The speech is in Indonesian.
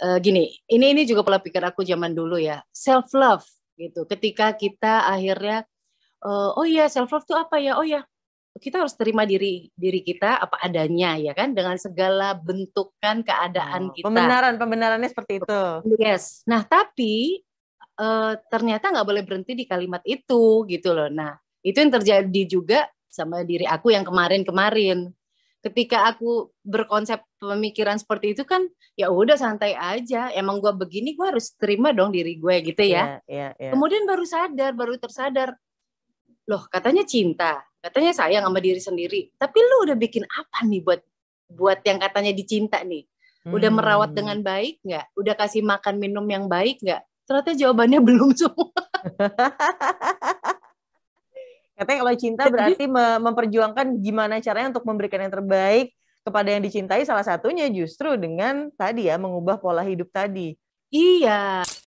uh, gini, ini ini juga pola pikir aku zaman dulu ya, self love gitu. Ketika kita akhirnya uh, oh iya self love tuh apa ya? Oh ya, kita harus terima diri diri kita apa adanya ya kan dengan segala bentukan keadaan oh, kita. Pembenaran pembenarannya seperti itu. Yes. Nah tapi uh, ternyata nggak boleh berhenti di kalimat itu gitu loh. Nah itu yang terjadi juga sama diri aku yang kemarin-kemarin ketika aku berkonsep pemikiran seperti itu kan ya udah santai aja emang gue begini gue harus terima dong diri gue gitu ya yeah, yeah, yeah. kemudian baru sadar baru tersadar loh katanya cinta katanya sayang sama diri sendiri tapi lu udah bikin apa nih buat buat yang katanya dicinta nih hmm. udah merawat dengan hmm. baik nggak udah kasih makan minum yang baik nggak ternyata jawabannya belum semua Katanya kalau cinta berarti memperjuangkan gimana caranya untuk memberikan yang terbaik kepada yang dicintai salah satunya justru dengan tadi ya mengubah pola hidup tadi. Iya.